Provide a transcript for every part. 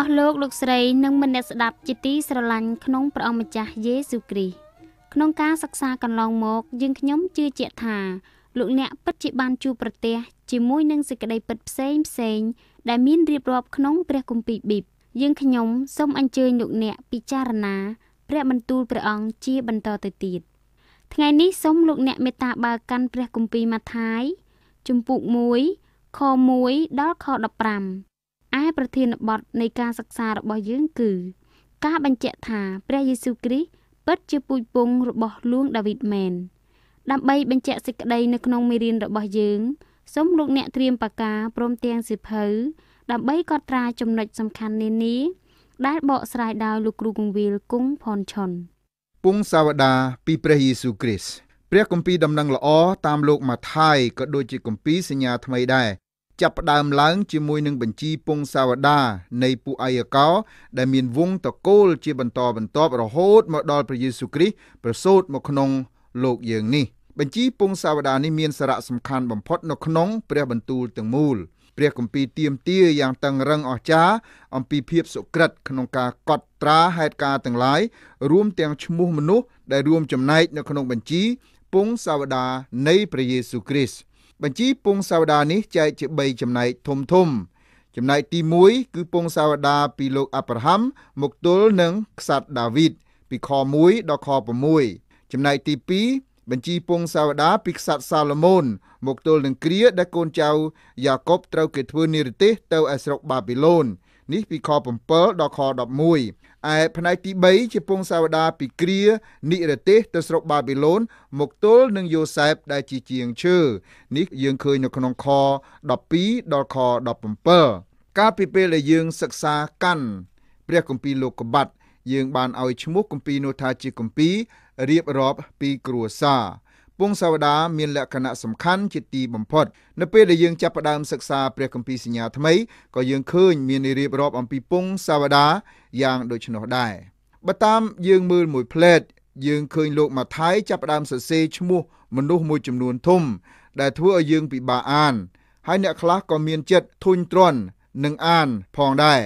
អស់លោកលោកស្រីនិងមនស្សស្ដាប់ជាទីស្រឡាញ់ក្នុងព្រះអង្គម្ចាស់យេស៊ូគ្រីស្ទក្នុងការសិក្សាកន្លងមក យើងខ្ញុំជឿជាក់ថាលោកអ្នកពិតជាបានជួបប្រទះជាមួយនឹងសេចក្តីពិតផ្សេងផ្សេងដែលមានរៀបរាប់ក្នុងព្រះគម្ពីរប៊ីប យើងខ្ញុំសូមអញ្ជើញលោកអ្នកពិចារណាព្រះបន្ទូលព្រះអង្គជាបន្តទៅទៀតថ្ងៃនេះសូមលោកអ្នកមេត្តាបើកកាន់ព្រះគម្ពីរម៉ាថាយជំពូក1ខ1ដល់ខ15ឯប្រធានបទនៃការសិក្សារបស់យើងគឺ ការបញ្ជាក់ថាព្រះយេស៊ូវគ្រីស្ទពិតជាពូជពងរបស់លួងដាវីតមែនដើម្បីបញ្ជាក់សេចក្តីនៅក្នុងមេរៀនរបស់យើងសូមលោកអ្នកត្រៀមបាកាព្រមទាំងសិភៅដើម្បីកត់ត្រាចំណុចសំខាន់នានាដែលបកស្រាយដោយលោកគ្រូគង្វាលគង់ផនឆុនពងសាវតាពីព្រះយេស៊ូវគ្រីស្ទព្រះគម្ពីរដំណឹងល្អតាមលោកម៉ាថាយក៏ដូចជាគម្ពីរសញ្ញាថ្មីដែរចាប់ផ្ដើមឡើងជាមួយនឹងបញ្ជីពងសាវតា នៃពួកអាយកោដែលមានវងតកូលជាបន្តបន្ទាប់រហូតមកដល់ព្រះយេស៊ូវគ្រីស្ទប្រសូតមកក្នុងលោកយើងនេះបញ្ជីពងសាវតានេះមាន សារៈសំខាន់បំផុតនៅក្នុងព្រះ បន្ទូលទាំងមូលព្រះគម្ពីរទៀមទាយ៉ាងតឹងរឹងអស្ចារ្យអំពីភាពសុក្រិត ក្នុងការកត់ត្រាហេតុការណ៍ទាំងឡាយរួមទាំងឈ្មោះមនុស្សដែលរួមចំណែកនៅក្នុងបញ្ជីពងសាវតា នៃព្រះយេស៊ូវគ្រីស្ទបញ្ជីពងសាវតានេះចែកជា3ចំណែកធំធំ ចំណែកទី1គឺពងសាវតាពីលោកអាប់រ៉ាហាំមកទល់នឹងក្សត្រដាវីតពីខ1ដល់ខ6ចំណែកទី2បញ្ជីពងសាវតាពីក្សត្រសាឡូមោនមកទល់នឹងគ្រាដែលកូនចៅយ៉ាកុបត្រូវគេធ្វើនិរទេស ទៅឯស្រុកបាប៊ីឡូននេះពីខ7ដល់ខ11ឯផ្នែកទី3ជាពងសាវតា ពីគ្រានិរទេសទៅស្រុកបាប៊ីឡូនមកទល់នឹងយូសែបដែលជាជាងឈើនេះយើងឃើញនៅក្នុងខ12ដល់ខ17កាលពីពេលដែលយើងសិក្សាកាន់ ព្រះគម្ពីរលោកកបាត់យើង បានឲ្យឈ្មោះគម្ពីរនោះថាជាគម្ពីររៀបរាប់ពីគ្រួសារពងសាវតាមានលក្ខណៈសំខាន់ជាទីបំផុតនៅពេលដែលយើងចាប់ផ្ដើមសិក្សាព្រះគម្ពីរសញ្ញាថ្មីក៏យើងឃើញមានរៀបរាប់អំពីពងសាវតាយ៉ាងដូចនោះដែរបើតាមយើងមើលមួយផ្លែតយើងឃើញលោកម៉ាថាយចាប់ផ្ដើមសរសេរឈ្មោះ មនុស្សមួយចំនួន ធំ ដែលធ្វើឲ្យយើងពិបាកអាន ហើយអ្នកខ្លះក៏មានចិត្តធុញទ្រាន់នឹងអានផងដែរ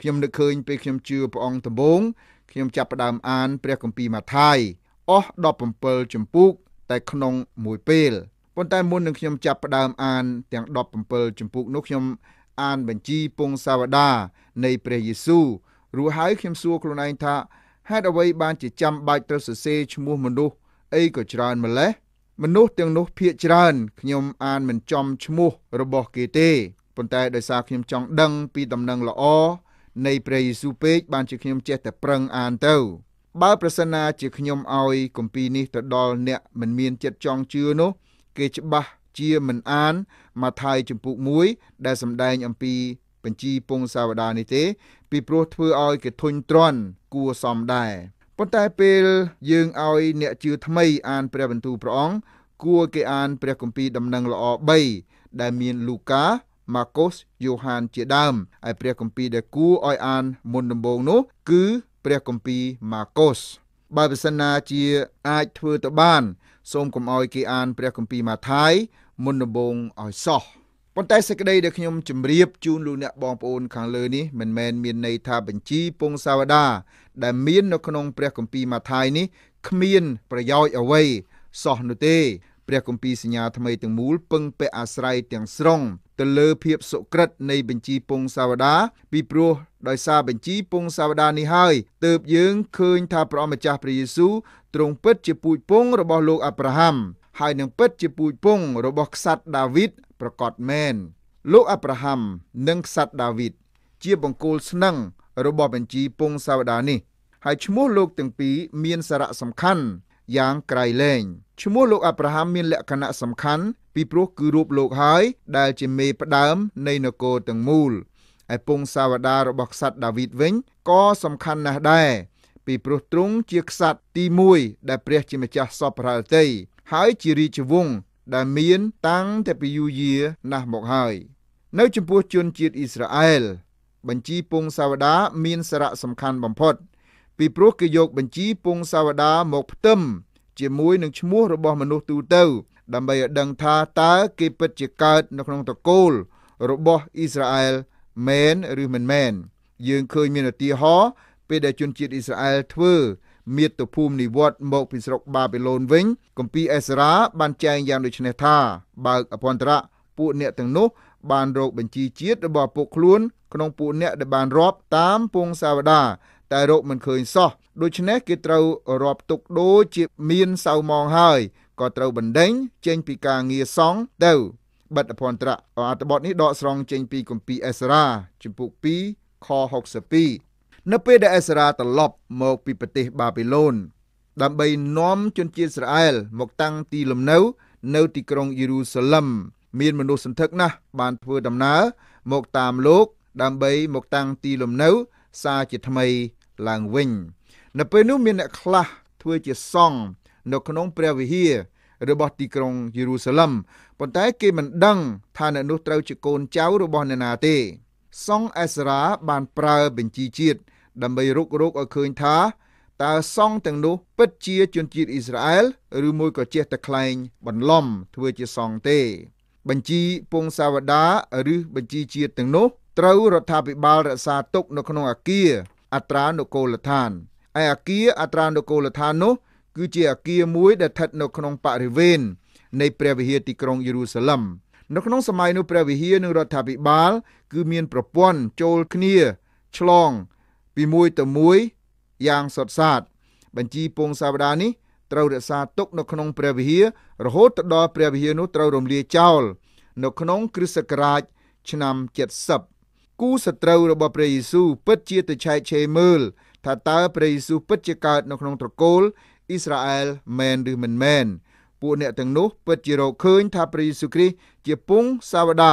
ខ្ញុំនឹកឃើញពេលខ្ញុំជឿព្រះអង្គដំបូងខ្ញុំចាប់ផ្ដើមអានព្រះគម្ពីរម៉ាថាយអស់17ជំពូកតែក្នុងមួយពេលប៉ុន្តែមុននឹងខ្ញុំចាប់ផ្ដើមអានទាំង17ជំពូកនោះខ្ញុំអានបញ្ជីពងសាវតានៃព្រះយេស៊ូវរួចហើយខ្ញុំសួរខ្លួនឯងថាហេតុអ្វីបានជាចាំបាច់ត្រូវសរសេរឈ្មោះមនុស្សអីក៏ច្រើនម្ល៉េះមនុស្សទាំងនោះភាកច្រើនខ្ញុំអានមិនចំឈ្មោះរបស់គេទេប៉ុន្តែដោយសារខ្ញុំចង់ដឹងពីដំណឹងល្អនៃព្រះយេស៊ូវពេកបានជាខ្ញុំចេះតែប្រឹងអានទៅបើប្រសិនណាជាខ្ញុំឲ្យគម្ពីរនេះទៅដល់អ្នកមិនមានចិត្តចង់ជឿនោះ គេច្បាស់ជាមិនអានម៉ាថាយជំពូក1ដែលសម្ដែងអំពីបញ្ជីពងសាវតានេះទេពីព្រោះធ្វើឲ្យគេធុញទ្រាន់គួសមដែរប៉ុន្តែពេលយើងឲ្យអ្នកជឿថ្មីអានព្រះបន្ទូលព្រះអង្គគួរគេអានព្រះគម្ពីរដំណឹងល្អ3ដែលមានលូកាម៉ាកុសយ៉ូហានជាដើមហើយព្រះគម្ពីរដែលគួរឲ្យអានមុនដំបូងនោះ គឺព្រះគម្ពីរម៉ាកុសបើប្រសិនណាជាអាចធ្វើទៅបាន សូមកុំឲ្យគេអានព្រះគម្ពីរម៉ាថាយមុនដំបូងឲ្យសោះប៉ុន្តែសេចក្តីដែលខ្ញុំជម្រាបជូនលោកអ្នកបងប្អូនខាងលើនេះមិនមែនមានន័យថាបញ្ជីពងសាវតា ដែលមាននៅក្នុងព្រះគម្ពីរម៉ាថាយនេះគ្មានប្រយោជន៍អ្វីសោះនោះទេព្រះគម្ពីរសញ្ញាថ្មីទាំងមូលពឹងពាក់អាស្រ័យទាំងស្រុងទៅលើភាពសុក្រិតនៃបញ្ជីពងសាវតាពីព្រោះដោយសារបញ្ជីពងសាវតានេះហើយទើបយើងឃើញថាព្រះម្ចាស់ព្រះយេស៊ូវទ្រង់ពិតជាពូជពងរបស់លោកអាប់រ៉ាហាំហើយនឹងពិតជាពូជពងរបស់ក្សត្រដាវីតប្រកបមែនលោកអាប់រ៉ាហាំនិងក្សត្រដាវីតជាបង្គោលស្នឹងរបស់បញ្ជីពងសាវតានេះហើយឈ្មោះលោកទាំងពីរមានសារៈសំខាន់យ៉ាងក្រៃលែងឈ្មោះលោកអាប់រ៉ាហាំមានលក្ខណៈសំខាន់ពីព្រោះគឺរូបលោកហើយ ដែល ជាមេ ផ្ដើមនៃនគរទាំងមូលឯពងសាវតារបស់ក្សត្រដាវីតវិញក៏សំខាន់ណាស់ដែរពីព្រោះទ្រង់ជាក្សត្រទី1ដែលព្រះ ជាម្ចាស់សពរាល់តីហើយជារាជវង្សដែលមានតាំងតែពីយូរយារណាស់មកហើយនៅចំពោះជនជាតិអ៊ីស្រាអែល បញ្ជីពងសាវតាមានសារៈសំខាន់បំផុតពីព្រោះគេយកបញ្ជីពងសាវតាមកផ្ទឹមជាមួយនឹងឈ្មោះរបស់មនុស្សទូទៅ ដើម្បីឲ្យដឹងថាតើគេពិតជាកើតនៅក្នុងតកូលរបស់អ៊ីស្រាអែលមែនឬមិនមែនយើងឃើញមានឧទាហរណ៍ពេលដែលជនជាតិអ៊ីស្រាអែលធ្វើមាតុភូមិនិវត្តមកពីស្រុកបាប៊ីឡូនវិញគម្ពីរអេសារ៉ាបានចែងយ៉ាងដូចនេះថាបើកអភ័ន្តរៈពួកអ្នកទាំងនោះបានរកបញ្ជីជាតិរបស់ពួកខ្លួនក្នុងពួកអ្នកដែលបានរាប់តាមពងសាវតាតែរកមិនឃើញសោះដូច្នេះគេត្រូវរាប់ទុកដូចជាមានសៅមងហើយក៏ត្រូវបណ្ដេញចេញពីការងារសងទៅបិទអភ័ន្តរៈអត្ថបទនេះដកស្រង់ចេញពីគម្ពីរអេសារ៉ាជំពូក2ខ62នៅពេលដែលអេសារ៉ាត្រឡប់មកពីប្រទេសបាប៊ីឡូន ដើម្បីនាំជនជាតិអ៊ីស្រាអែលមកតាំងទីលំនៅ នៅទីក្រុងយេរូសាឡិមមានមនុស្សសន្ធឹកណាស់បានធ្វើដំណើរមកតាមលោក ដើម្បីមកតាំងទីលំនៅសារជាថ្មីឡើងវិញនៅពេលនោះមានអ្នកខ្លះ ធ្វើជាសង្ឃនៅក្នុង ព្រះវិហាររបស់ទីក្រុងយេរូសាឡឹមប៉ុន្តែ គេមិនដឹងថាអ្នកនោះត្រូវជាកូនចៅរបស់អ្នកណាទេសង្ឃអេសារ៉ាបានប្រើបញ្ជីជាតិដើម្បីរុករកឲ្យឃើញថាតើសង្ឃទាំងនោះ ពិតជាជនជាតិអ៊ីស្រាអែល ឬមួយក៏ចេះតែក្លែងបន្លំ ធ្វើជាសង្ឃទេបញ្ជីពងសាវតាឬ បញ្ជីជាតិទាំងនោះ ត្រូវរដ្ឋាភិបាលរក្សាទុកនៅក្នុងអាគារអត្រានុកូលដ្ឋានឯអគារអត្រានុកូលដ្ឋាននោះ គឺជាអគារមួយដែលស្ថិតនៅក្នុងបរិវេណនៃ ព្រះវិហារទីក្រុងយេរូសាឡិមនៅក្នុងសម័យនោះព្រះវិហារនិងរដ្ឋាភិបាលគឺមាន ប្រព័ន្ធចូលគ្នា ឆ្លង ពីមួយទៅមួយយ៉ាងសុទ្ធសាធបញ្ជីពងសាវតានេះត្រូវរក្សាទុក នៅក្នុងព្រះវិហាររហូតដល់ព្រះវិហារនោះត្រូវរំលាយចោល នៅ ក្នុង គ្រិស្តសករាជឆ្នាំ70គូសត្រូវរបស់ព្រះយេស៊ូវពិតជាទៅឆែកឆេរមើលថាតើព្រះយេស៊ូវពិតជាកើតនៅក្នុងត្រកូលអ៊ីស្រាអែលមែនឬមិនមែនពួកអ្នកទាំងនោះពិតជារកឃើញថាព្រះយេស៊ូវគ្រីស្ទជាពងសាវតា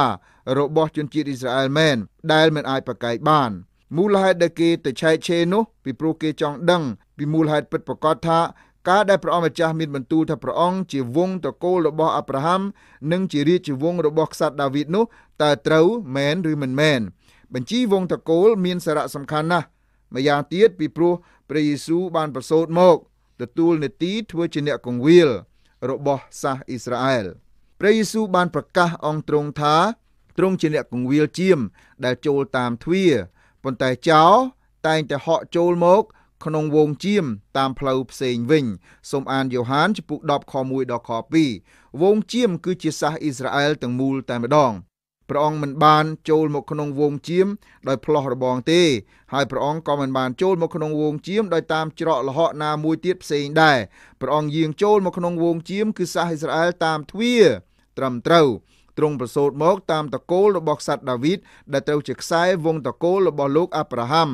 របស់ជនជាតិអ៊ីស្រាអែលមែនដែលមិនអាចប្រកែកបានមូលហេតុដែលគេទៅឆែកឆេរនោះពីព្រោះគេចង់ដឹងពីមូលហេតុពិតប្រាកដថាការដែលព្រះអង្គម្ចាស់មានបន្ទូលថាព្រះអង្គជាវងតកូលរបស់អាប់រ៉ាហាំនិងជារាជវង្សរបស់ក្សត្រដាវីតនោះតើត្រូវមែនឬមិនមែនបញ្ជីវងតកូលមានសារៈសំខាន់ណាស់ម្យ៉ាងទៀតពីព្រោះព្រះយេស៊ូវបានប្រសូតមកទទួលនេតិធ្វើជាអ្នកកងវាលរបស់សាសអ៊ីស្រាអែលព្រះយេស៊ូវបានប្រកាសអង្គទ្រង់ថាទ្រង់ជាអ្នកកងវាលជាមដែលចូលតាមទ្វារប៉ុន្តែចោ តែងតែហក់ចូលមកក្នុងវងជាម តាមផ្លូវផ្សេងវិញសូមអានយ៉ូហានចំពុក10ខ1ដល់ខ2វងជាមគឺជាសាសអ៊ីស្រាអែលទាំងមូលតែម្ដងព្រះអង្គមិនបានចូលមកក្នុងវងជៀមដោយផ្លោះរបងទេហើយព្រះអង្គក៏មិនបានចូលមកក្នុងវងជៀមដោយតាមច្រកលហកណាមួយទៀតផ្សេងដែរព្រះអង្គយាងចូលមកក្នុងវងជៀមគឺសាសអ៊ីស្រាអែលតាមទ្វារត្រឹមត្រូវទ្រង់ប្រសូតមកតាមតកូលរបស់ក្សត្រដាវីតដែលត្រូវជាខ្សែវងតកូលរបស់លោកអាប់រ៉ាហាំ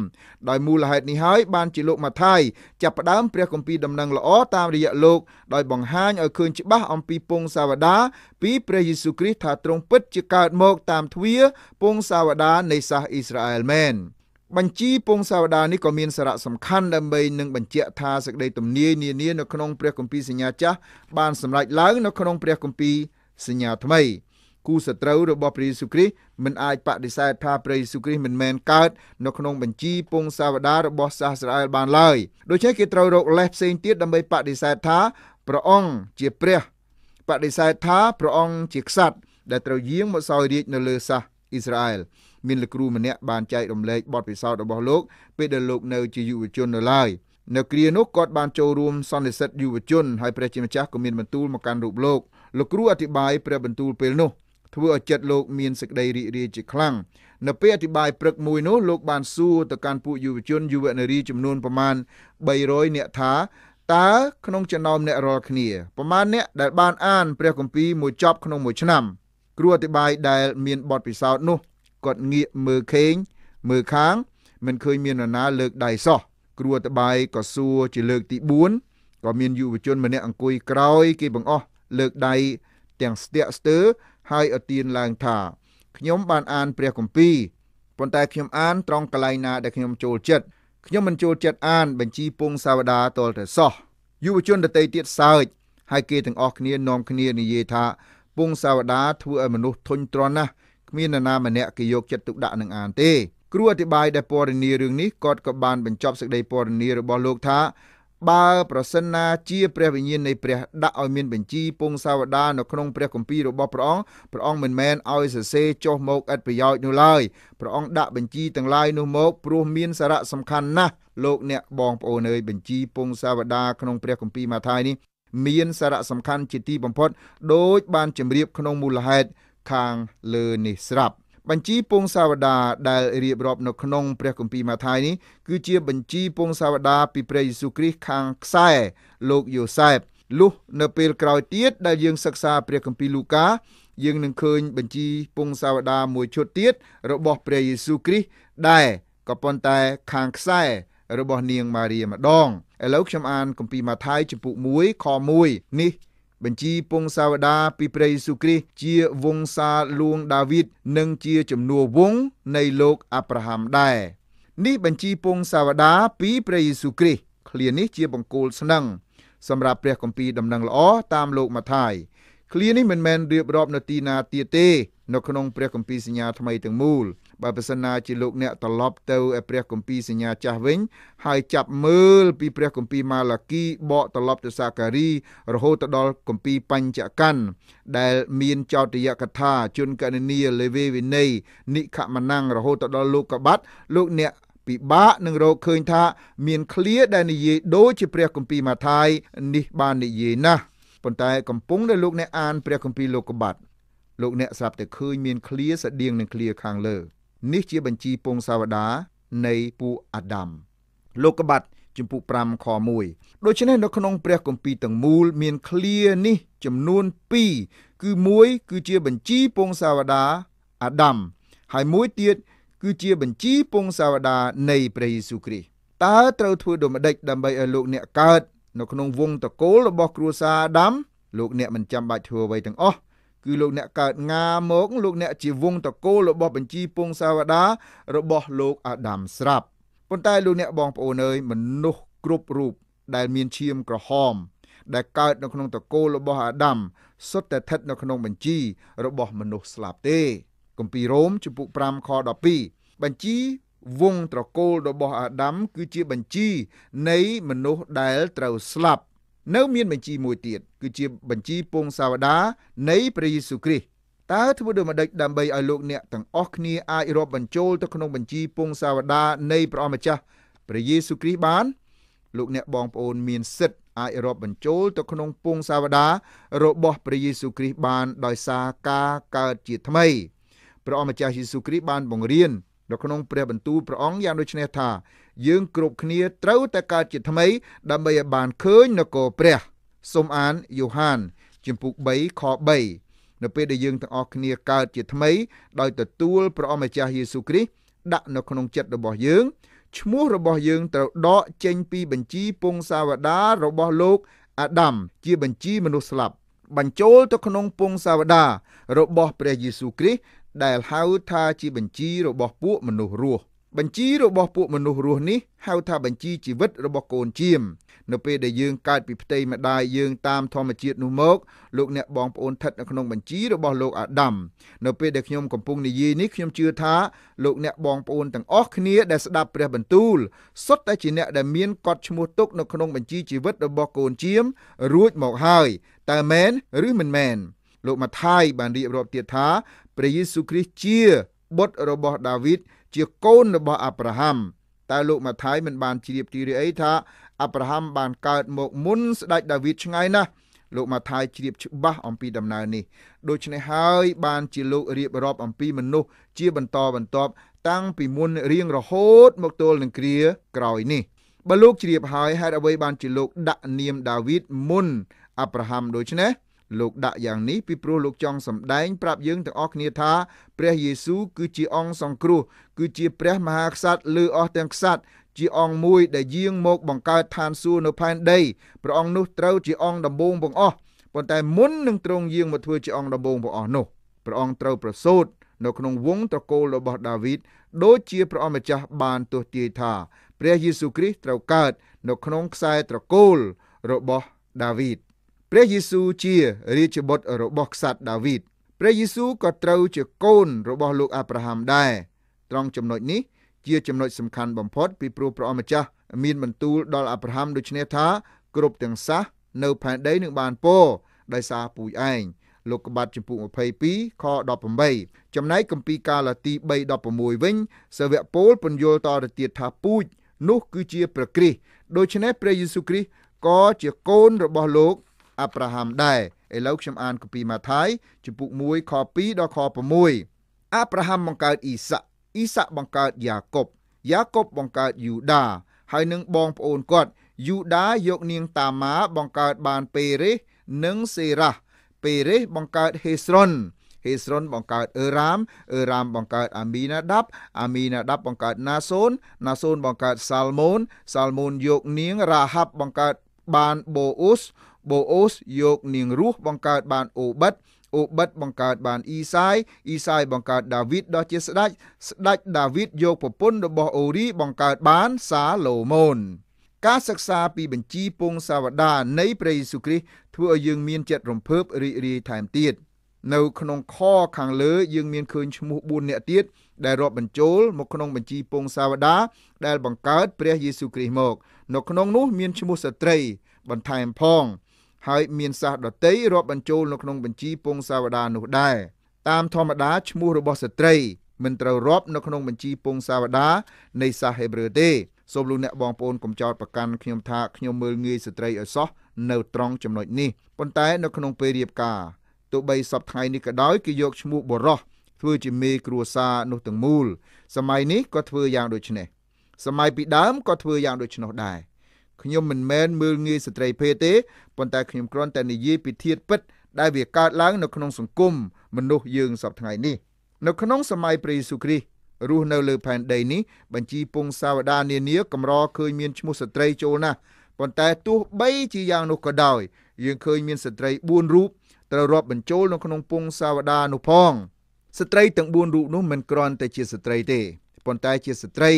ដោយមូលហេតុនេះហើយបានជាលោកម៉ាថាយចាប់ផ្ដើមព្រះគម្ពីរដំណឹងល្អតាមរយៈលោកដោយបង្ហាញឲ្យឃើញច្បាស់អំពីពងសាវតាពីព្រះយេស៊ូវគ្រីស្ទថាទ្រង់ពិតជាកើតមកតាមទ្វារពងសាវតានៃសាសអ៊ីស្រាអែលមែនបញ្ជីពងសាវតានេះក៏មានសារៈសំខាន់ដើម្បីនឹងបញ្ជាក់ថាសេចក្តីទំនាយនានានៅក្នុងព្រះគម្ពីរសញ្ញាចាស់បានសម្រេចឡើងនៅក្នុងព្រះគម្ពីរសញ្ញាថ្មី។គូសត្រូវរបស់ព្រះយេស៊ូវគ្រីស្ទមិនអាចបដិសេធថាព្រះយេស៊ូវគ្រីស្ទមិនមែនកើតនៅក្នុងបញ្ជីពងសាវតារបស់សាសរ៉ាអែលបានឡើយដូច្នេះគេត្រូវរកលេសផ្សេងទៀតដើម្បីបដិសេធថាព្រះអង្គជាព្រះបដិសេធថាព្រះអង្គជាក្សត្រដែលត្រូវយាងមកសោយរាជនៅលើសាសអ៊ីស្រាអែលមានលោកគ្រូម្នាក់បានចែករំលែកបទពិសោធន៍របស់លោកពេលដែលលោកនៅជាយុវជននៅឡើយនៅគ្រានោះគាត់បានចូលរួមសន្និសិទយុវជនហើយព្រះជាម្ចាស់ក៏មានបន្ទូលមកកាន់រូបលោកលោកគ្រូអធិប្បាយព្រះបន្ទូលពេលនោះធ្វើឲ្យចិត្តលោកមានសេចក្តីរីករាយជាខ្លាំងនៅពេលអធិប្បាយព្រឹកមួយនោះលោកបានសួរទៅកាន់ពួកយុវជនយុវនារីចំនួនប្រមាណ300នាក់ថាតើក្នុងចំណោមអ្នករាល់គ្នាប្រមាណអ្នកដែលបានអានព្រះគម្ពីរមួយចប់ក្នុងមួយឆ្នាំ គ្រូអធិប្បាយដែលមានបទពិសោធន៍នោះគាត់ងាកមើលខេង មើលខាង មិនឃើញមាននរណាលើកដៃសោះគ្រូអធិប្បាយក៏សួរជាលើកទី4ក៏មានយុវជនម្នាក់អង្គុយក្រោយគេបង្អស់លើកដៃទាំងស្ទាក់ស្ទើរហើយឧទានឡើងថាខ្ញុំបានអានព្រះគម្ពីរប៉ុន្តែខ្ញុំអានត្រង់កន្លែងណាដែលខ្ញុំចូលចិត្តខ្ញុំមិនចូលចិត្តអានបញ្ជីពងសាវតាតលតែសោះយុវជនដតីទៀតសើចហើយគេទាំងអស់គ្នានាំគ្នានិយាយថាពងសាវតាធ្វើឲ្យមនុស្សធុញទ្រាន់ណាស់គ្មាននរណាម្នាក់គេយកចិត្តទុកដាក់នឹងអានទេគ្រូអធិប្បាយដែលពណ៌នារឿងនេះគាត់ក៏បានបញ្ចប់សេចក្តីពណ៌នារបស់លោកថាបើប្រសិនណាជាព្រះវិញ្ញាណនៃព្រះដាក់ឲ្យមានបញ្ជីពងសាវតានៅក្នុងព្រះគម្ពីររបស់ព្រះអង្គព្រះអង្គមិនមែនឲ្យសរសេរចុះមកឥតប្រយោជន៍នោះឡើយព្រះអង្គដាក់បញ្ជីទាំងឡាយនោះមកព្រោះមានសារៈសំខាន់ណាស់លោកអ្នកបងប្អូនអើយបញ្ជីពងសាវតាក្នុងព្រះគម្ពីរម៉ាថាយនេះ មានសារៈសំខាន់ជាទីបំផុតដោយបានជម្រាបក្នុងមូលហេតុខាងលើនេះស្រាប់បញ្ជីពងសាវតាដែលរៀបរាប់ នៅក្នុងព្រះគម្ពីរម៉ាថាយនេះគឺជា បញ្ជីពងសាវតាពីព្រះយេស៊ូវគ្រីស្ទខាងខ្សែ លោកយូសែបលុះនៅ ពេលក្រោយទៀតដែលយើង សិក្សាព្រះគម្ពីរលូកាយើងនឹងឃើញបញ្ជីពងសាវតាមួយឈុតទៀតរបស់ ព្រះយេស៊ូវគ្រីស្ទដែរក៏ប៉ុន្តែខាងខ្សែរបស់នាងម៉ារីម្ដងឥឡូវខ្ញុំអានគម្ពីរម៉ាថាយចំពុក1ខ1នេះបញ្ជីពងសាវតាពីព្រះយេស៊ូវគ្រីស្ទជាវង្សាលួងដាវីតនិងជាជំនួសវង្សនៃលោកអាប់រ៉ាហាំដែរនេះបញ្ជីពងសាវតាពីព្រះយេស៊ូវគ្រីស្ទឃ្លានេះ ជាបង្គោលស្នឹង សម្រាប់ព្រះគម្ពីរដំណឹងល្អតាមលោកម៉ាថាយឃ្លានេះមិនមែនរៀបរាប់នៅទីណាទៀតទេនៅក្នុងព្រះគម្ពីរសញ្ញាថ្មីទាំងមូលបើប្រសិនណាជាលោកអ្នកត្រឡប់ទៅឯព្រះគម្ពីរសញ្ញាចាស់វិញហើយចាប់មើលពីព្រះគម្ពីរម៉ាឡាគីបកត្រឡប់ទៅសាការីរហូតទៅដល់គម្ពីរបัญចកੰដែលមានចោទយកថាជនកណនីលេវេវិន័យនិខមណੰរហូតទៅដល់លោកកបាត់លោកអ្នកពិបាកនឹងរកឃើញថាមានឃ្លាដែលនិយាយដូចជាព្រះគម្ពីរម៉ាថាយនេះបាននិយាយណាស់ប៉ុន្តែកំពុងតែលោកអ្នកអានព្រះគម្ពីរលោកកបាត់លោកអ្នកស្រាប់តែឃើញមានឃ្លាស្តៀងនិងឃ្លាខាងលើនេះជា បញ្ជីពងសាវតានៃពូអាដាមលោកកបាត់ជំពូក5ខ1ដូច្នេះនៅក្នុង ព្រះគម្ពីរទាំងមូលមានឃ្លានេះចំនួន2គឺ1គឺជាបញ្ជីពងសាវតាអាដាមហើយមួយទៀតគឺជាបញ្ជីពងសាវតា នៃព្រះយេស៊ូវគ្រីស្ទតើត្រូវធ្វើដូចម្តេចដើម្បីឲ្យលោកអ្នកកើតនៅក្នុងវងតកូលរបស់គ្រួសារអាដាមលោកអ្នកមិនចាំបាច់ធ្វើអ្វីទាំងអស់គឺលោកអ្នកកើតងាមកលោកអ្នក ជាវង តកូលរបស់បញ្ជីពងសាវតារបស់លោកអាដាមស្រាប់ប៉ុន្តែលោកអ្នកបងប្អូនអើយមនុស្សគ្រប់រូបដែលមានឈាមក្រហម ដែលកើតនៅក្នុងតកូលរបស់អាដាមសុទ្ធតែស្ថិតនៅក្នុងបញ្ជីរបស់មនុស្សស្លាប់ទេគម្ពីររ៉ូមជំពូក5ខ12បញ្ជីវងត្រកូលរបស់អាដាមគឺជាបញ្ជី នៃមនុស្សដែលត្រូវស្លាប់នៅមានបញ្ជីមួយទៀតគឺជា បញ្ជីពងសាវតា នៃព្រះយេស៊ូវគ្រីស្ទតើធ្វើដូចម្តេចដើម្បីឲ្យលោកអ្នកទាំងអស់គ្នាអាចរាប់បញ្ចូលទៅក្នុងបញ្ជីពងសាវតានៃព្រះអម្ចាស់ព្រះយេស៊ូវគ្រីស្ទបានលោកអ្នកបងប្អូនមានសិទ្ធិអាចរាប់បញ្ចូលទៅក្នុងពងសាវតា របស់ព្រះយេស៊ូវគ្រីស្ទបាន ដោយសារការកើតជាថ្មីព្រះអម្ចាស់យេស៊ូវគ្រីស្ទបានបង្រៀននៅក្នុងព្រះបន្ទូលព្រះអង្គយ៉ាងដូចនេះថាយើងគ្រប់គ្នាត្រូវតែកើតជាថ្មីដើម្បីឲ្យបានឃើញនគរព្រះសូមអានយ៉ូហានជំពូក3ខ3នៅពេលដែលយើងទាំងអស់គ្នាកើតជាថ្មីដោយទទួលព្រះអម្ចាស់យេស៊ូគ្រីស្ទដាក់នៅក្នុងចិត្តរបស់យើងឈ្មោះរបស់យើងត្រូវដកចេញពីបញ្ជីពងសាវតារបស់លោកអាដាមជាបញ្ជីមនុស្សស្លាប់បញ្ចូលទៅក្នុងពងសាវតារបស់ព្រះយេស៊ូគ្រីស្ទដែលហៅថាជាបញ្ជីរបស់ពួកមនុស្សរស់បញ្ជីរបស់ពួកមនុស្សរស់នេះហៅថាបញ្ជីជីវិតរបស់កូនជាមនៅពេលដែលយើងកើតពីផ្ទៃម្ដាយយើងតាមធម្មជាតិនោះមកលោកអ្នកបងប្អូនស្ថិតនៅក្នុងបញ្ជីរបស់លោកអាដាមនៅពេលដែលខ្ញុំកំពុងនិយាយនេះខ្ញុំជឿថាលោកអ្នកបងប្អូនទាំងអស់គ្នាដែលស្ដាប់ព្រះបន្ទូល សុទ្ធតែជាអ្នក ដែលមានកត់ឈ្មោះទុកនៅក្នុងបញ្ជីជីវិតរបស់កូនជាមរួចមកហើយតើមែនឬមិនមែនលោកម៉ាថាយបានរៀបរាប់ទៀតថាព្រះយេស៊ូវគ្រីស្ទជាបុត្ររបស់ដាវីតជាកូនរបស់អាប់រ៉ាហាំតើលោកម៉ាថាយមិនបានជ្រាបទីរីអីថាអាប់រ៉ាហាំបានកើតមកមុនស្ដេចដាវីតឆ្ងាយណាស់លោកម៉ាថាយជ្រាបច្បាស់អំពីដំណើរនេះដូច្នេះហើយបានជាលោករៀបរាប់អំពីមនុស្សជាបន្តបន្ទាប់តាំងពីមុនរៀងរហូតមកទល់នឹងគ្រាក្រោយនេះបើលោកជ្រាបហើយហេតុអ្វីបានជាលោកដាក់នាមដាវីតមុនអាប់រ៉ាហាំដូច្នេះលោកដាក់យ៉ាងនេះពីព្រោះលោកចង់សម្ដែងប្រាប់យើងទាំងអស់គ្នាថា ព្រះយេស៊ូវគឺជាអង្គសង្គ្រោះ គឺជា ព្រះមហាក្សត្រលើអស់ទាំងក្សត្រជាអង្គមួយដែលយាងមកបង្កើតឋានសួគ៌នៅផែនដីព្រះអង្គនោះត្រូវជាអង្គដំបូងបង្អស់ប៉ុន្តែមុននឹងទ្រង់យាងមកធ្វើជាអង្គដំបូងបង្អស់នោះព្រះអង្គត្រូវប្រសូតនៅក្នុងវង្សត្រកូលរបស់ដាវីតដូចជាព្រះអង្គម្ចាស់បានទស្សទាយថា ព្រះយេស៊ូវគ្រីស្ទត្រូវកើតនៅក្នុងខ្សែត្រកូលរបស់ដាវីតព្រះយេស៊ូវជារាជបុត្ររបស់ក្សត្រដាវីតព្រះយេស៊ូវក៏ត្រូវជាកូនរបស់លោកអាប់រ៉ាហាំដែរត្រង់ចំណុចនេះជាចំណុចសំខាន់បំផុតពីព្រោះព្រះអម្ចាស់ មានបន្ទូលដល់អាប់រ៉ាហាំដូច្នេះថាគ្រប់ទាំងសះនៅផែនដីនឹងបានពរដោយសារពូជឯងលោកក្បាត់ចំពុក22ខ18ចំណែកគម្ពីរកាឡាទី3:16វិញសាវកពូលពន្យល់តទៅទៀតថាពូជនោះគឺជាព្រះគ្រីស្ទដូច្នេះព្រះយេស៊ូវគ្រីស្ទក៏ជាកូនរបស់លោកអាប់រ៉ាហាំដែរឥឡូវខ្ញុំអានគម្ពីរម៉ាថាយជំពូក1ខ2ដល់ខ6អាប់រ៉ាហាំបង្កើតអ៊ីសាក់អ៊ីសាក់បង្កើតយ៉ាកុបយ៉ាកុបបង្កើតយូដាហើយនឹងបងប្អូនគាត់យូដាយកនាងតាម៉ាបង្កើតបានពេរេសនិងសេរ៉ាស់ពេរេសបង្កើតហេស្រុនហេស្រុនបង្កើតអឺរ៉ាមអឺរ៉ាមបង្កើតអាមីណាដាប់អាមីណាដាប់បង្កើតណាសូនណាសូនបង្កើតសាល់ម៉ូនសាល់ម៉ូនយកនាងរ៉ាហាប់បង្កើតបានបូអ៊ូសបូអូសយកនាងរស់បង្កើត បានអូបិតអូបិតបង្កើតបានអ៊ីសាយអ៊ីសាយបង្កើតដាវីតដ៏ជាស្ដេចស្ដេចដាវីតយកប្រពន្ធរបស់អូរីបង្កើតបានសាឡូមោនការសិក្សាពី បញ្ជីពង សាវតានៃព្រះយេស៊ូវគ្រីស្ទធ្វើឲ្យយើង មានចិត្តរំភើបរីករាយថែមទៀតនៅក្នុងខខាងលើយើង មានឃើញឈ្មោះ4នាក់ទៀតដែលរាប់បញ្ចូលមកក្នុងបញ្ជីពងសាវតាដែលបង្កើត ព្រះយេស៊ូវគ្រីស្ទមក នៅក្នុងនោះ មានឈ្មោះស្ត្រី បន្ថែមផងហើយមានសាសដតីរាប់បញ្ចូលនៅក្នុងបញ្ជីពងសាវតារនោះដែរតាមធម្មតាឈ្មោះរបស់ស្ត្រីមិនត្រូវរាប់នៅក្នុងបញ្ជីពងសាវតារនៃសាសហេប្រឺទេសូមលោកអ្នកបងប្អូនកុំចោទប្រកាន់ខ្ញុំថាខ្ញុំមើលងាយស្ត្រីឲ្យសោះនៅត្រង់ចំណុចនេះប៉ុន្តែនៅក្នុងពេលរៀបការទោះបីសពថ្ងៃនេះក៏ដោយគេយកឈ្មោះបរោះធ្វើជាមេគ្រួសារនោះទាំងមូល សម័យនេះក៏ធ្វើយ៉ាងដូចនេះសម័យពីដើមក៏ធ្វើយ៉ាងដូចនោះដែរខ្ញុំមិនមែនមើលងាយស្ត្រីភេទទេប៉ុន្តែខ្ញុំគ្រាន់តែនិយាយពីធាតុពិត ដែលវាកើតឡើងនៅក្នុងសង្គមមនុស្សយើងសពថ្ងៃនេះនៅក្នុងសម័យព្រះយេស៊ូវគ្រីស្ទរស់នៅលើផែនដីនេះបញ្ជីពងសាវតានានាកម្រឃើញមានឈ្មោះស្ត្រីចូលណាស់ប៉ុន្តែទោះបីជាយ៉ាងនោះក៏ដោយយើងឃើញមានស្ត្រី4រូបត្រូវរាប់បញ្ចូលនៅក្នុងពងសាវតានោះផងស្ត្រីទាំង4រូបនោះមិនគ្រាន់តែ ជាស្ត្រីទេប៉ុន្តែ ជាស្ត្រី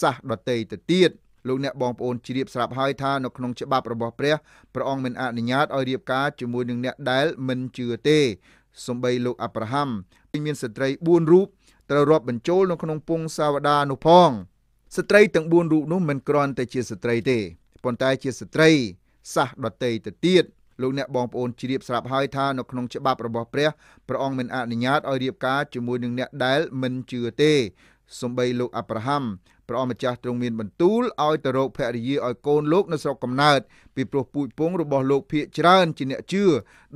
សះដតីទៅទៀតលោកអ្នកបងប្អូនជ្រាបស្រាប់ហើយថានៅក្នុងច្បាប់របស់ព្រះព្រះអង្គមិនអនុញ្ញាតឲ្យរៀបការជាមួយនឹងអ្នកដែលមិនជឿទេសំបីលោកអាប់រ៉ាហាំមានស្ត្រី4រូបត្រូវរាប់បញ្ចូលនៅក្នុងពងសាវតានោះផង ស្ត្រីទាំង4រូបនោះមិនគ្រាន់តែជាស្ត្រីទេប៉ុន្តែជាស្ត្រីសះដតីទៅទៀតលោកអ្នកបងប្អូនជ្រាបស្រាប់ហើយថានៅក្នុងច្បាប់របស់ព្រះព្រះអង្គមិនអនុញ្ញាតឲ្យរៀបការជាមួយនឹងអ្នកដែលមិនជឿទេសំបីលោកអាប់រ៉ាហាំព្រះអម្ចាស់ទ្រង់មានបន្ទូលឲ្យទៅរកភរិយាឲ្យកូនលោកនៅស្រុកកំណើតពីព្រោះពូជពងរបស់លោកភៀកច្រើនជាអ្នកជឿ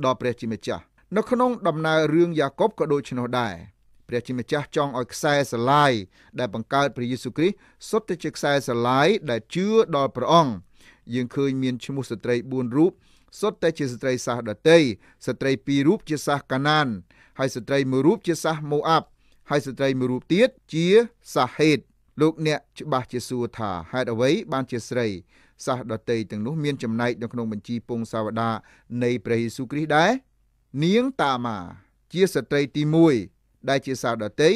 ដល់ព្រះជាម្ចាស់នៅក្នុងដំណើររឿងយ៉ាកុបក៏ដូច្នោះដែរព្រះជាម្ចាស់ចង់ឲ្យខ្សែស្រឡាយដែលបង្កើតព្រះយេស៊ូវគ្រីស្ទសុទ្ធតែជាខ្សែស្រឡាយដែលជឿដល់ព្រះអង្គយើងឃើញមានឈ្មោះស្ត្រី4រូបសុទ្ធតែជាស្ត្រីសាសដតីស្ត្រី2រូបជាសាសកាណានហើយស្ត្រីមួយរូបជាសាសម៉ូអាប់ហើយស្ត្រីមួយរូបទៀតជាសាហេតលោកអ្នកច្បាស់ជាសួរថាហេតុអ្វី បានជាស្រីសាសដតីទាំងនោះមានចំណែកនៅក្នុងបញ្ជីពងសាវតា នៃព្រះយេស៊ូវគ្រីស្ទដែរនាងតាម៉ាជាស្ត្រីទី1ដែលជាសាវដតី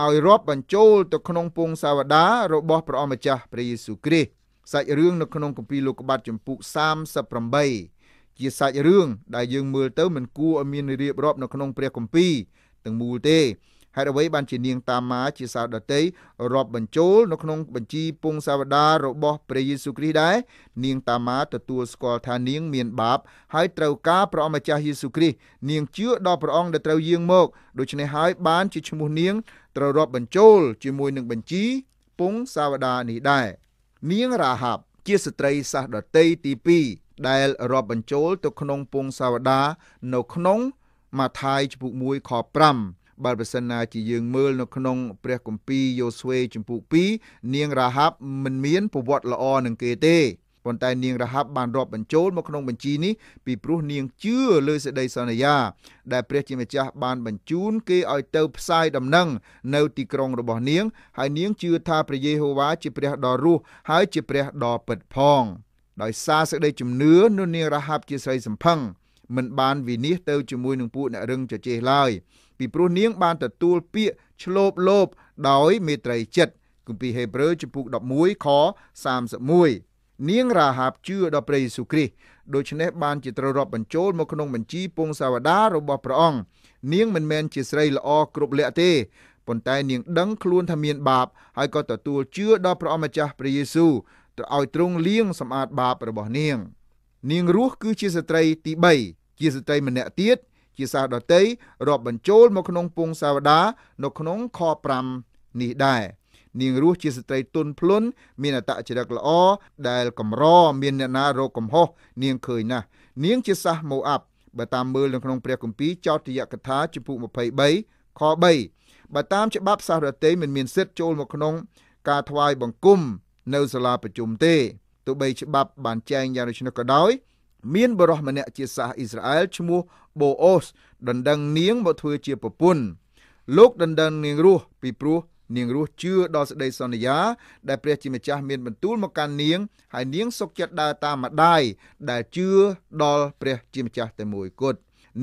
ឲ្យរាប់បញ្ចូលទៅក្នុងពងសាវតារបស់ព្រះអម្ចាស់ព្រះយេស៊ូវគ្រីស្ទសាច់រឿងនៅក្នុងគម្ពីរលោកុបាតចំពុក38ជាសាច់រឿងដែលយើងមើលទៅមិនគួរឲ្យមានរៀបរាប់នៅក្នុងព្រះគម្ពីរទាំងមូលទេហេតុអ្វីបានជានាងតាម៉ាជាសាវដតីរាប់បញ្ចូលនៅក្នុងបញ្ជីពងសាវតារបស់ព្រះយេស៊ូវគ្រីស្ទដែរនាងតាម៉ាទទួលស្គាល់ថានាងមានបាបហើយត្រូវការព្រះអម្ចាស់យេស៊ូវគ្រីស្ទនាងជឿដល់ព្រះអង្គដែលត្រូវយាងមកដូច្នេះហើយបានជាឈ្មោះនាងត្រូវរាប់បញ្ចូលជាមួយនឹងបញ្ជីពងសាវតានេះដែរនាងរ៉ាហាប់ជាស្ត្រីសាសដតីទី2ដែលរាប់បញ្ចូលទៅក្នុងពងសាវតានៅក្នុងម៉ាថាយជំពូក1ខ5បើប្រសិនណាជាយើងមើលនៅក្នុងព្រះគម្ពីរយូស្វេជំពូក2នាងរាហាប់មិនមានប្រវត្តិល្អនឹងគេទេប៉ុន្តែនាងរាហាប់បានរាប់បញ្ចូលមកក្នុងបញ្ជីនេះពីព្រោះនាងជឿលើសេចក្តីសន្យា ដែលព្រះជាម្ចាស់បានបញ្ជូនគេឲ្យទៅផ្សាយដំណឹង នៅទីក្រុងរបស់នាងហើយនាងជឿថាព្រះយេហូវ៉ាជាព្រះដ៏រស់ហើយជាព្រះដ៏ពិតផង ដោយសារសេចក្តីជំនឿនោះនាងរាហាប់ជាស្រីសំផឹងមិនបានវិនិច្ឆ័យទៅជាមួយនឹងពួកអ្នករឹងជជែកឡើយពីព្រោះនាងបានទទួលពាក្យឆ្លូបលោបដោយមេត្រីចិត្តគម្ពីរហេព្រើរជំពូក11ខ31នាងរាហាបជឿដល់ព្រះយេស៊ូវគ្រីស្ទដូច្នេះបានជាត្រូវរាប់បញ្ចូលមកក្នុងបញ្ជីពងសាវតារបស់ព្រះអង្គនាងមិនមែនជាស្រីល្អគ្រប់លក្ខទេប៉ុន្តែនាងដឹងខ្លួនថាមានបាប ហើយក៏ទទួលជឿដល់ព្រះអម្ចាស់ព្រះយេស៊ូវត្រូវឲ្យទ្រង់លាងសម្អាតបាបរបស់នាង នាងរស់គឺជាស្ត្រីទី3ជាស្ត្រីម្នាក់ទៀតភាសាដតីរាប់បញ្ចូលមកក្នុងពងសាវតា នៅក្នុងខ5នេះដែរនាងរស់ជាស្ត្រីទុនភ្លុនមានអតចរិតល្អដែលកម្រមានអ្នកណារោគកំហុសនាងឃើញណាស់នាងជាសះម៉ូអាប់បើតាមមើលនៅក្នុងព្រះគម្ពីរចោទយកថាជំពូក23ខ3បើតាមច្បាប់សាសរតីមិនមានសិទ្ធិចូលមកក្នុង ការថ្វាយបង្គំនៅសាលាប្រជុំទេទោះបីច្បាប់បានចែងយ៉ាងដូច្នោះក៏ដោយមានបរិសម្នាក់ជាសាសអ៊ីស្រាអែលឈ្មោះបូអូសដណ្ដឹងនាងមកធ្វើជាប្រពន្ធលោកដណ្ដឹងនាងរស់ពីព្រោះនាង រស់ជឿដល់សេចក្តីសន្យាដែលព្រះ ជាម្ចាស់មានបន្ទូលមកកាន់នាងហើយនាងសុខចិត្តដើរតាមម្ដាយដែលជឿដល់ព្រះ ជាម្ចាស់តែមួយគត់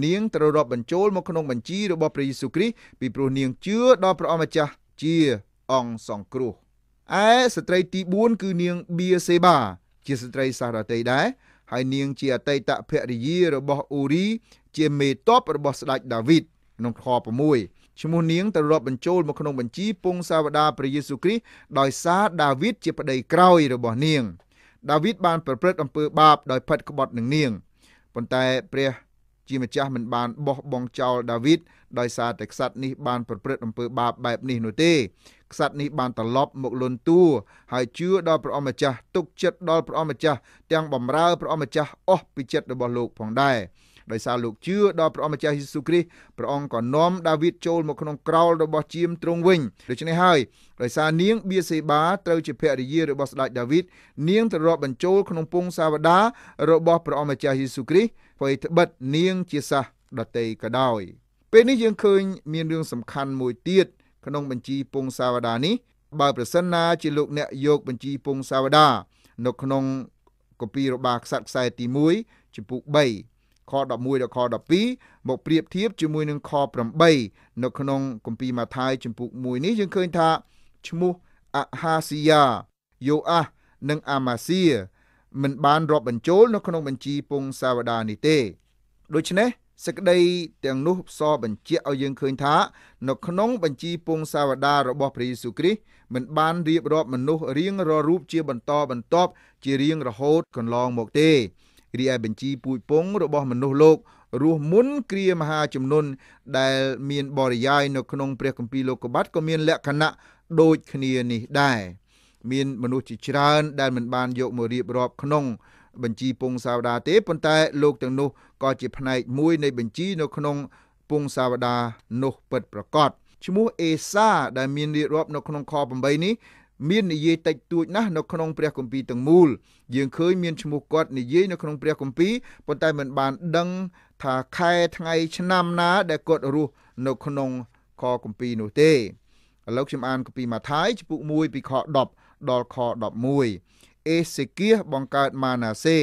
នាងត្រូវរាប់បញ្ចូលមកក្នុងបញ្ជីរបស់ព្រះយេស៊ូវគ្រីស្ទពីព្រោះនាងជឿដល់ព្រះអម្ចាស់ជាអង្គសង្គ្រោះឯស្ត្រីទី4គឺនាងបៀសេបាជាស្ត្រីសារ៉ាតេដែរហើយនាងជាអតីតភរិយារបស់អ៊ូរី ជាមេតបរបស់ស្ដេចដាវីតក្នុងខ6ឈ្មោះនាងទៅរាប់បញ្ចូលមកក្នុងបញ្ជីពងសាវតាព្រះយេស៊ូគ្រីស្ទដោយសារដាវីតជាប្តីក្រោយរបស់នាងដាវីតបានប្រព្រឹត្តអំពើបាបដោយផិតក្បត់នឹងនាងប៉ុន្តែ ព្រះជាម្ចាស់មិនបានបោះបង់ចោលដាវីតដោយសារតែក្សត្រនេះបាន ប្រព្រឹត្តអំពើបាប បែបនេះនោះទេក្សត្រនេះបានត្រឡប់មកលន់តួហើយជឿដល់ព្រះអង្គម្ចាស់ទុកចិត្តដល់ព្រះអង្គម្ចាស់ទាំងបំរើព្រះអង្គម្ចាស់អស់ពីចិត្តរបស់លោកផងដែរដោយសារលោកជឿដល់ព្រះអង្គម្ចាស់យេស៊ូវគ្រីស្ទព្រះអង្គក៏នាំដាវីតចូលមកក្នុងក្រោលរបស់ជាមទ្រង់វិញដូច្នេះហើយដោយសារនាងបៀសេបាត្រូវជាភរិយារបស់ស្ដេចដាវីតនាងទៅរាប់បញ្ចូលក្នុងពងសាវតារបស់ព្រះអង្គម្ចាស់យេស៊ូវគ្រីស្ទអ្វីត្បិតនាងជាសះដតីក៏ដោយ ពេលនេះយើងឃើញមានរឿងសំខាន់មួយទៀតក្នុងបញ្ជីពងសាវតានេះបើ ប្រសិនណា ជាលោកអ្នកយកបញ្ជីពងសាវតានៅ ក្នុងកូពីរបាខ្សាត់ខ្សែទី1ចំពុ3ខ11ដល់ខ12មកប្រៀបធៀបជាមួយនឹងខ8នៅក្នុងគម្ពីរម៉ាថាយចំពុ1នេះយើងឃើញថាឈ្មោះអហាស៊ីយ៉ាយូអាសនិងអាម៉ាសៀមិនបានរាប់បញ្ចូលនៅក្នុងបញ្ជីពងសាវតានេះទេដូច្នេះសេចក្តីទាំងនោះផ្សរបញ្ជាក់ឲ្យយើងឃើញថានៅក្នុង បញ្ជីពងសាវតារបស់ព្រះយេស៊ូវគ្រីស្ទមិនបានរៀបរាប់មនុស្សរៀងរាល់រូបជាបន្តបន្ទាប់ជារៀងរហូត កន្លងមកទេរីឯបញ្ជីពូជពង របស់មនុស្សលោក រស់មុនគ្រាមហាជំនុនដែល មាន បរិយាយនៅក្នុង ព្រះគម្ពីរលោកុបាត់ក៏មានលក្ខណៈដូចគ្នានេះដែរមានមនុស្សជាច្រើន ដែលមិនបានយកមករៀបរាប់ក្នុងបញ្ជីពងសាវតាទេប៉ុន្តែលោកទាំងនោះក៏ជាផ្នែកមួយ នៃបញ្ជីនៅក្នុងពងសាវតានោះពិតប្រាកដឈ្មោះអេសាដែលមានរៀបរាប់នៅក្នុងខ8នេះមាននិយាយតិចតួចណាស់នៅក្នុងព្រះគម្ពីរទាំងមូលយើងឃើញមានឈ្មោះគាត់និយាយនៅក្នុងព្រះគម្ពីរប៉ុន្តែមិនបានដឹងថាខែថ្ងៃឆ្នាំណា ដែលគាត់រស់នៅក្នុងខគម្ពីរនោះទេឥឡូវខ្ញុំអានគម្ពីរម៉ាថាយជំពូក1ពីខ10ដល់ខ11អេសេគៀសបង្កើតម៉ាណាសេ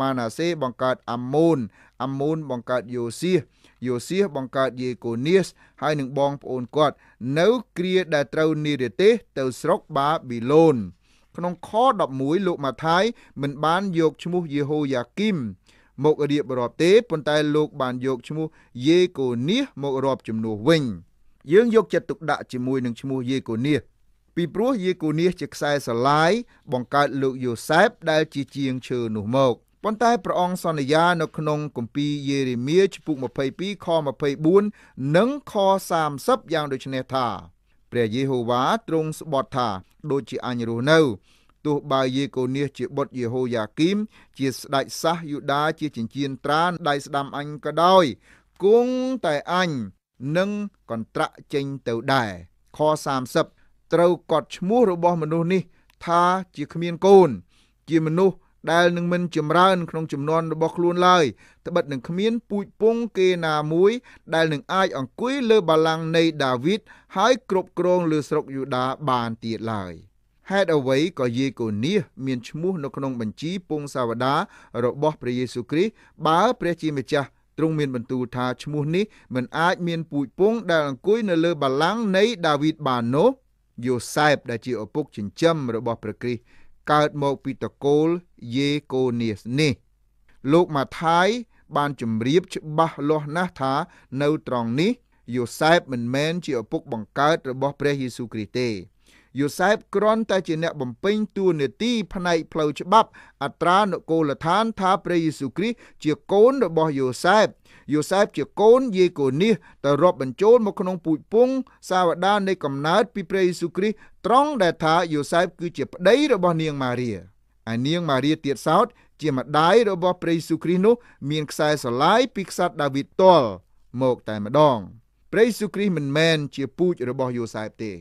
ម៉ាណាសេ បង្កើតអាម៉ូនអាម៉ូន បង្កើតយូសៀសយូសៀសបង្កើតយេកូនៀសហើយនឹងបងប្អូនគាត់នៅគ្រាដែលត្រូវនិរទេសទៅស្រុកបាប៊ីឡូនក្នុងខ11លោកម៉ាថាយមិនបានយកឈ្មោះយេហូយ៉ាគីម មករៀបរាប់ទេប៉ុន្តែលោកបានយកឈ្មោះយេកូនៀសមករាប់ចំនួនវិញ យើងយកចិត្តទុកដាក់ជាមួយនឹងឈ្មោះយេកូនៀសពីព្រោះយាយគូនេះជាខ្សែស្រឡាយបង្កើតលោកយូសែបដែលជាជាងឈើនោះមកប៉ុន្តែព្រះអង្គសន្យានៅក្នុងគម្ពីរយេរេមៀជំពូក22ខ24និងខ30យ៉ាងដូចនេះថា ព្រះយេហូវ៉ាទ្រង់ស្បត់ថា ដូចជាអញរស់នៅទោះបើយេកូនៀសជាបុត្រយេហូយ៉ាគីម ជាស្ដេចសាសយូដាជាចិញ្ចៀនត្រានដៃស្ដាំអញក៏ដោយគង់តែអញនឹងកន្ត្រាក់ចេញទៅដែរខ30ត្រូវកត់ឈ្មោះរបស់មនុស្សនេះ ថាជាគ្មានកូន ជាមនុស្សដែលនឹងមិនចម្រើនក្នុងចំនួនរបស់ខ្លួនឡើយត្បិតនឹងគ្មានពូជពងគេណាមួយ ដែលនឹងអាច អង្គុយលើបល្ល័ង្កនៃដាវីតហើយគ្រប់គ្រងលើស្រុកយូដាបានទៀតឡើយហេតុអ្វីក៏យេកូនៀសមានឈ្មោះនៅក្នុង បញ្ជីពងសាវតារបស់ព្រះយេស៊ូគ្រីស្ទបើព្រះជាម្ចាស់ទ្រង់មានបន្ទូលថាឈ្មោះនេះមិនអាចមានពូជពងដែលអង្គុយនៅលើបល្ល័ង្កនៃ ដាវីតបាននោះយូសែបដែលជាឪពុកចិញ្ចឹមរបស់ព្រះគ្រីស្ទកើតមកពីតកូលយេកូនៀសនេះ លោកម៉ាថាយបានជម្រាបច្បាស់លាស់ណាស់ថា នៅត្រង់នេះយូសែបមិនមែនជាឪពុកបង្កើត របស់ព្រះយេស៊ូវគ្រីស្ទទេយូសែបគ្រាន់តែជាអ្នកបំពេញតួនាទីផ្នែកផ្លូវច្បាប់អត្រានគរលដ្ឋានថាព្រះយេស៊ូវគ្រីស្ទជាកូនរបស់យូសែបយូសែបជាកូនយាយកូនីសទៅរាប់បញ្ចូលមកក្នុងពូជពងសាវតានៃកំណើតពីព្រះយេស៊ូវគ្រីស្ទត្រង់ដែលថាយូសែបគឺជាប្តីរបស់នាងម៉ារីឯនាងម៉ារីទៀតសោត ជាម្ដាយរបស់ព្រះយេស៊ូវគ្រីស្ទនោះ មានខ្សែស្រឡាយពីក្សត្រដាវីតតលមកតែម្ដង ព្រះយេស៊ូវគ្រីស្ទមិនមែនជាពូជរបស់យូសែបទេ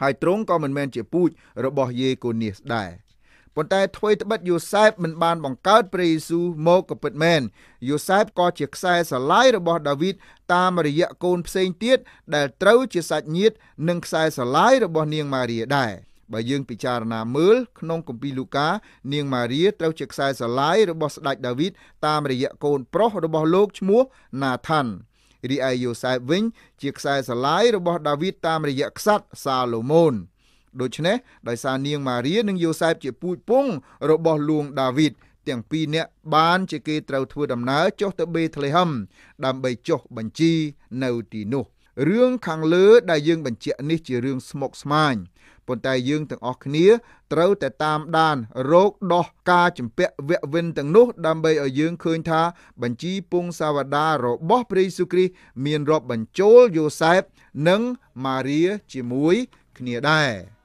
ហើយទ្រង់ក៏មិនមែនជាពូជរបស់យេកូនៀសដែរប៉ុន្តែថ្មីត្បិតយូសែបមិនបានបង្កើតព្រះយេស៊ូវមកក៏ពិតមែនយូសែបក៏ជាខ្សែស្រឡាយរបស់ដាវីតតាមរយៈកូនផ្សេងទៀតដែលត្រូវជាសាច់ញាតិនិងខ្សែស្រឡាយរបស់នាងម៉ារីដែរបើយើងពិចារណាមើលក្នុងគម្ពីរលូកានាងម៉ារីត្រូវជាខ្សែស្រឡាយរបស់ស្ដេចដាវីតតាមរយៈកូនប្រុសរបស់លោកឈ្មោះណាថាន់រីឯយូសែបវិញជាខ្សែស្រឡាយរបស់ដាវីតតាមរយៈក្សត្រសាឡូមោនដូច្នេះដោយសារនាងម៉ារីនិងយូសែបជាពូជពងរបស់លួងដាវីតទាំងពីរនាក់បានជាគេត្រូវធ្វើដំណើរចុះទៅបេតលេហឹមដើម្បីចុះបញ្ជីនៅទីនោះ។រឿងខាងលើដែលយើងបញ្ជាក់នេះជារឿងស្មុគស្មាញប៉ុន្តែយើងទាំងអស់គ្នាត្រូវតែតាមដានរោគដោះការចម្ពាក់វគ្គវិនទាំងនោះ ដើម្បីឲ្យយើងឃើញថា បញ្ជីពងសាវតារបស់ព្រះយេស៊ូវគ្រីស្ទមានរាប់បញ្ចូលយូសែបនិងម៉ារីាជាមួយគ្នាដែរ។